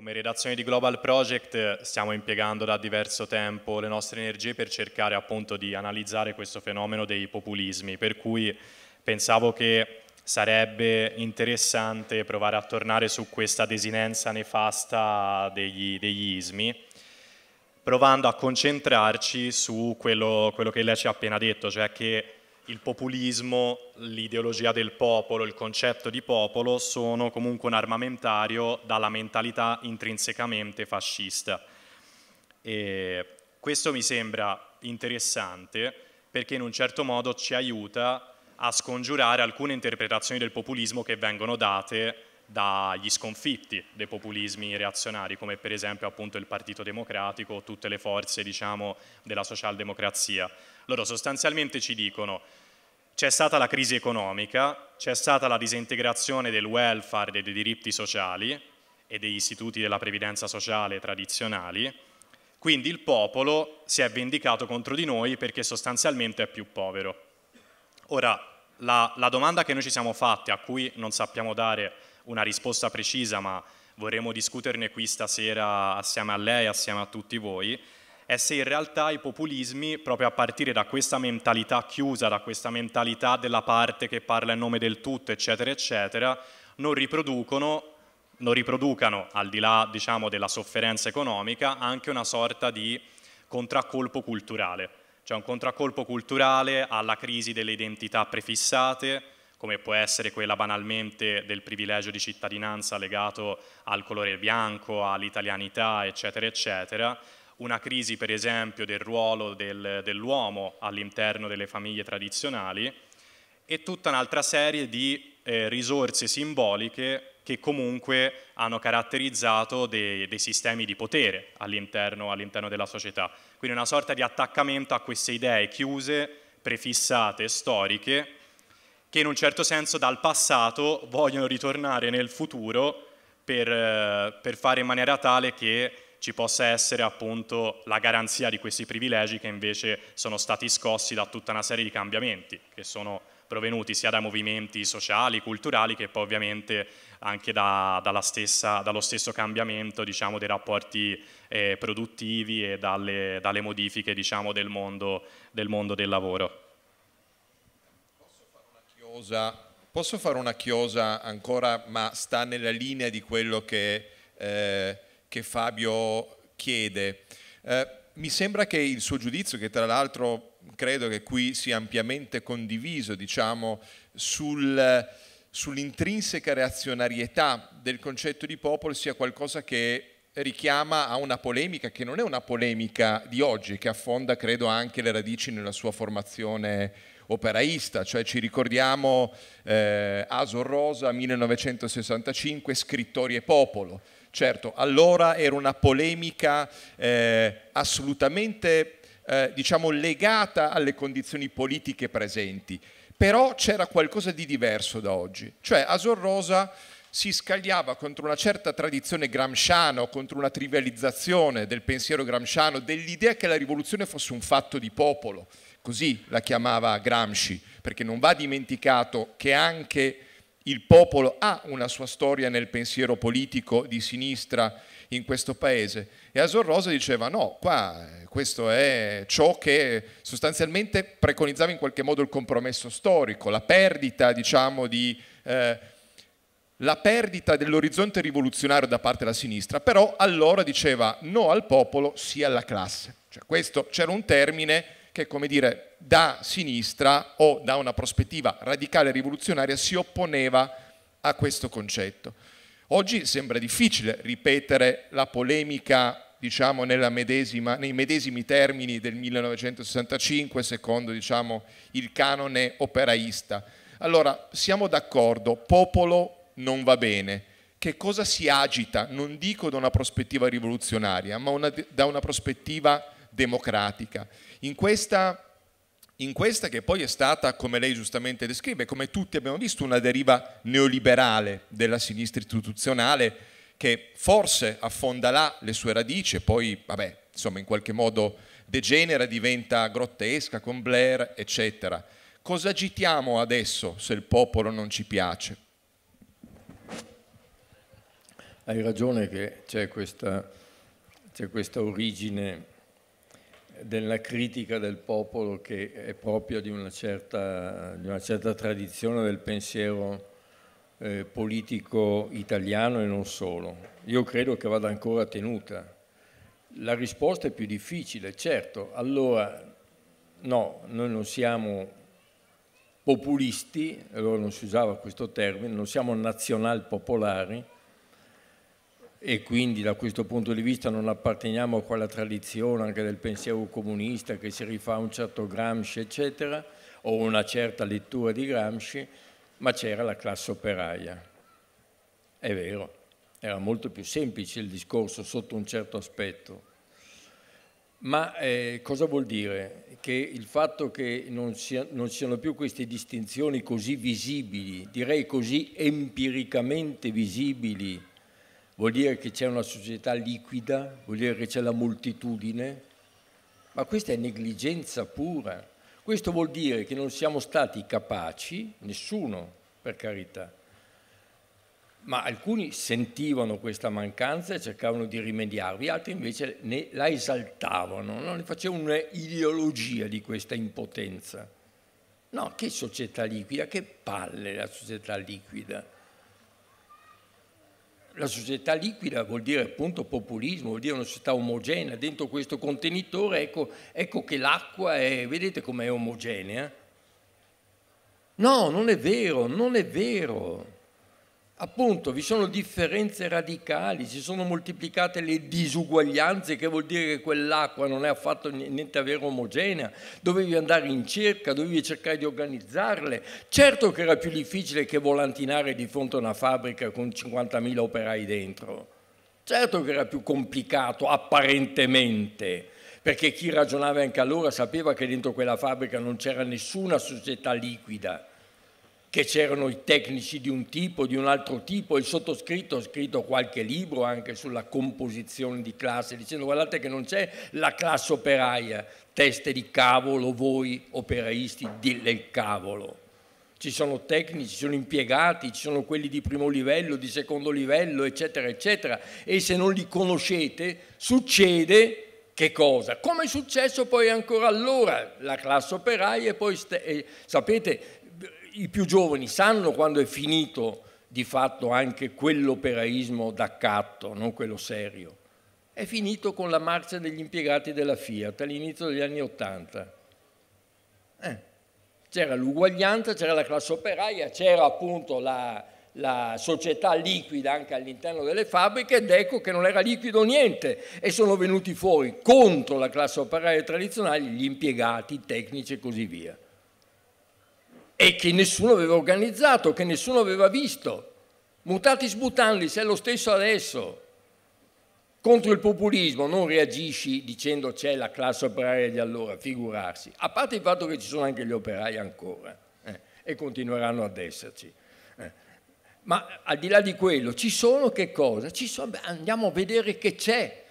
come redazione di Global Project eh, stiamo impiegando da diverso tempo le nostre energie per cercare appunto di analizzare questo fenomeno dei populismi, per cui pensavo che sarebbe interessante provare a tornare su questa desinenza nefasta degli, degli ismi provando a concentrarci su quello, quello che lei ci ha appena detto, cioè che il populismo, l'ideologia del popolo, il concetto di popolo sono comunque un armamentario dalla mentalità intrinsecamente fascista. E questo mi sembra interessante perché in un certo modo ci aiuta a scongiurare alcune interpretazioni del populismo che vengono date dagli sconfitti dei populismi reazionari, come per esempio appunto il Partito Democratico o tutte le forze diciamo, della socialdemocrazia. Loro sostanzialmente ci dicono c'è stata la crisi economica, c'è stata la disintegrazione del welfare e dei diritti sociali e degli istituti della previdenza sociale tradizionali, quindi il popolo si è vendicato contro di noi perché sostanzialmente è più povero. Ora, la, la domanda che noi ci siamo fatti, a cui non sappiamo dare una risposta precisa, ma vorremmo discuterne qui stasera assieme a lei, assieme a tutti voi, è se in realtà i populismi, proprio a partire da questa mentalità chiusa, da questa mentalità della parte che parla in nome del tutto, eccetera, eccetera, non riproducono non riproducano, al di là diciamo, della sofferenza economica, anche una sorta di contraccolpo culturale, cioè un contraccolpo culturale alla crisi delle identità prefissate, come può essere quella banalmente del privilegio di cittadinanza legato al colore bianco, all'italianità, eccetera, eccetera, una crisi per esempio del ruolo del, dell'uomo all'interno delle famiglie tradizionali e tutta un'altra serie di eh, risorse simboliche che comunque hanno caratterizzato dei, dei sistemi di potere all'interno, all della società. Quindi una sorta di attaccamento a queste idee chiuse, prefissate, storiche, che in un certo senso dal passato vogliono ritornare nel futuro per, eh, per fare in maniera tale che ci possa essere appunto la garanzia di questi privilegi che invece sono stati scossi da tutta una serie di cambiamenti che sono provenuti sia da movimenti sociali, culturali, che poi ovviamente anche da, stessa, dallo stesso cambiamento diciamo, dei rapporti eh, produttivi e dalle, dalle modifiche diciamo, del, mondo, del, mondo, del lavoro. Posso fare una chiosa, Posso fare una chiosa ancora, ma sta nella linea di quello che... Eh, che Fabio chiede. Eh, mi sembra che il suo giudizio, che tra l'altro credo che qui sia ampiamente condiviso, diciamo, sul, sull'intrinseca reazionarietà del concetto di popolo sia qualcosa che richiama a una polemica che non è una polemica di oggi, che affonda credo anche le radici nella sua formazione operaista, cioè ci ricordiamo eh, Asor Rosa 1965, Scrittori e Popolo, Certo, allora era una polemica eh, assolutamente eh, diciamo, legata alle condizioni politiche presenti, però c'era qualcosa di diverso da oggi, cioè Asor Rosa si scagliava contro una certa tradizione gramsciana, contro una trivializzazione del pensiero gramsciano, dell'idea che la rivoluzione fosse un fatto di popolo, così la chiamava Gramsci, perché non va dimenticato che anche il popolo ha una sua storia nel pensiero politico di sinistra in questo paese. E Asor Rosa diceva no, qua eh, questo è ciò che sostanzialmente preconizzava in qualche modo il compromesso storico, la perdita, diciamo, di, eh, la perdita dell'orizzonte rivoluzionario da parte della sinistra, però allora diceva no al popolo, sì alla classe. Cioè questo c'era un termine che, come dire, da sinistra o da una prospettiva radicale rivoluzionaria si opponeva a questo concetto. Oggi sembra difficile ripetere la polemica diciamo, medesima, nei medesimi termini del 1965, secondo diciamo, il canone operaista. Allora, siamo d'accordo, popolo non va bene. Che cosa si agita, non dico da una prospettiva rivoluzionaria, ma una, da una prospettiva democratica. In questa, in questa che poi è stata, come lei giustamente descrive, come tutti abbiamo visto, una deriva neoliberale della sinistra istituzionale che forse affonda là le sue radici e poi, vabbè, insomma, in qualche modo degenera, diventa grottesca con Blair, eccetera. Cosa agitiamo adesso se il popolo non ci piace? Hai ragione che c'è questa, questa, origine della critica del popolo che è propria di una certa, di una certa tradizione del pensiero eh, politico italiano e non solo. Io credo che vada ancora tenuta. La risposta è più difficile, certo. Allora, no, noi non siamo populisti, allora non si usava questo termine, non siamo nazional popolari, e quindi da questo punto di vista non apparteniamo a quella tradizione anche del pensiero comunista che si rifà a un certo Gramsci eccetera o una certa lettura di Gramsci, ma c'era la classe operaia. È vero, era molto più semplice il discorso sotto un certo aspetto. Ma eh, cosa vuol dire? Che il fatto che non, sia, non siano più queste distinzioni così visibili, direi così empiricamente visibili, vuol dire che c'è una società liquida, vuol dire che c'è la moltitudine, ma questa è negligenza pura. Questo vuol dire che non siamo stati capaci, nessuno per carità, ma alcuni sentivano questa mancanza e cercavano di rimediarvi, altri invece ne, la esaltavano, non ne facevano un'ideologia di questa impotenza. No, che società liquida, che palle la società liquida la società liquida vuol dire appunto populismo, vuol dire una società omogenea, dentro questo contenitore ecco, ecco che l'acqua è, vedete com'è omogenea? No, non è vero, non è vero appunto vi sono differenze radicali, si sono moltiplicate le disuguaglianze, che vuol dire che quell'acqua non è affatto niente a vero omogenea, dovevi andare in cerca, dovevi cercare di organizzarle. Certo che era più difficile che volantinare di fronte a una fabbrica con 50.000 operai dentro, certo che era più complicato apparentemente perché chi ragionava anche allora sapeva che dentro quella fabbrica non c'era nessuna società liquida, che c'erano i tecnici di un tipo, di un altro tipo, il sottoscritto ha scritto qualche libro anche sulla composizione di classe, dicendo guardate che non c'è la classe operaia, teste di cavolo, voi operaisti del cavolo. Ci sono tecnici, ci sono impiegati, ci sono quelli di primo livello, di secondo livello, eccetera, eccetera. E se non li conoscete, succede che cosa? Come è successo poi ancora allora la classe operaia e poi, sapete, i più giovani sanno quando è finito di fatto anche quell'operaismo d'accatto, non quello serio. È finito con la marcia degli impiegati della Fiat all'inizio degli anni Ottanta. Eh, c'era l'uguaglianza, c'era la classe operaia, c'era appunto la, la società liquida anche all'interno delle fabbriche ed ecco che non era liquido niente e sono venuti fuori contro la classe operaia tradizionale gli impiegati, i tecnici e così via e che nessuno aveva organizzato, che nessuno aveva visto. Mutatis mutandis è lo stesso adesso. Contro il populismo non reagisci dicendo c'è la classe operaria di allora, figurarsi, a parte il fatto che ci sono anche gli operai ancora eh, e continueranno ad esserci. Eh. Ma al di là di quello, ci sono che cosa? Sono, andiamo a vedere che c'è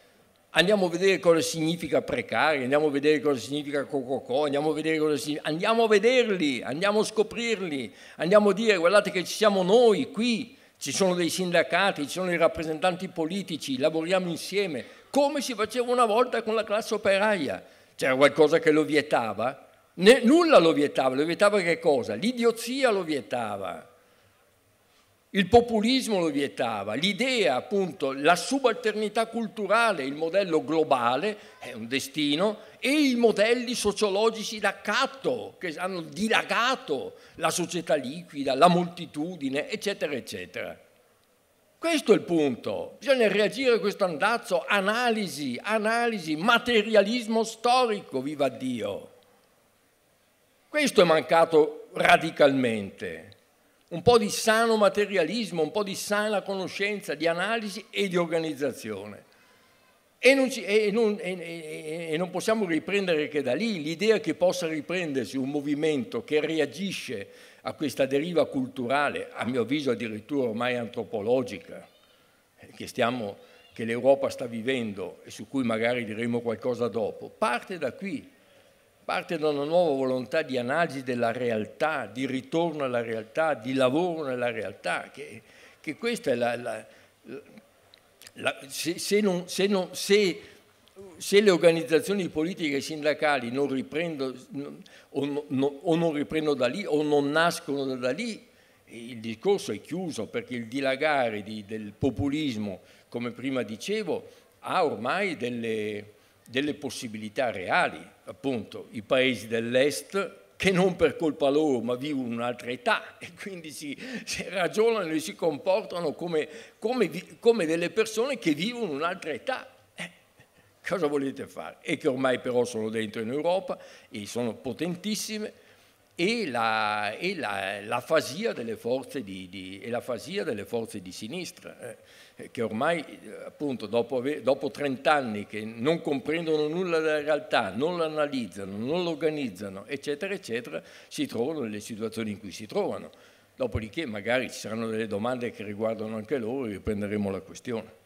andiamo a vedere cosa significa precari, andiamo a vedere cosa significa cococò, andiamo a vedere cosa significa, andiamo a vederli, andiamo a scoprirli, andiamo a dire guardate che ci siamo noi qui, ci sono dei sindacati, ci sono i rappresentanti politici, lavoriamo insieme, come si faceva una volta con la classe operaia. C'era qualcosa che lo vietava? Ne, nulla lo vietava, lo vietava che cosa? L'idiozia lo vietava. Il populismo lo vietava, l'idea appunto, la subalternità culturale, il modello globale è un destino e i modelli sociologici d'accatto che hanno dilagato la società liquida, la moltitudine, eccetera, eccetera. Questo è il punto, bisogna reagire a questo andazzo, analisi, analisi, materialismo storico, viva Dio. Questo è mancato radicalmente un po' di sano materialismo, un po' di sana conoscenza, di analisi e di organizzazione. E non, ci, e non, e, e, non possiamo riprendere che da lì l'idea che possa riprendersi un movimento che reagisce a questa deriva culturale, a mio avviso addirittura ormai antropologica, che, stiamo, che l'Europa sta vivendo e su cui magari diremo qualcosa dopo, parte da qui, parte da una nuova volontà di analisi della realtà, di ritorno alla realtà, di lavoro nella realtà, che, che questa è la... la, la se, se, non, se, non, se, se, le organizzazioni politiche e sindacali non riprendo, o, no, o non riprendono da lì o non nascono da lì, il discorso è chiuso perché il dilagare di, del populismo, come prima dicevo, ha ormai delle delle possibilità reali, appunto, i paesi dell'est che non per colpa loro ma vivono un'altra età e quindi si, si, ragionano e si comportano come, come, come delle persone che vivono un'altra età. Eh, cosa volete fare? E che ormai però sono dentro in Europa e sono potentissime e la, e la, la fasia delle forze di, di, e la fasia delle forze di sinistra. Eh eh, che ormai eh, appunto dopo, dopo 30 anni che non comprendono nulla della realtà, non l'analizzano, non l'organizzano, eccetera, eccetera, si trovano nelle situazioni in cui si trovano. Dopodiché magari ci saranno delle domande che riguardano anche loro e riprenderemo la questione.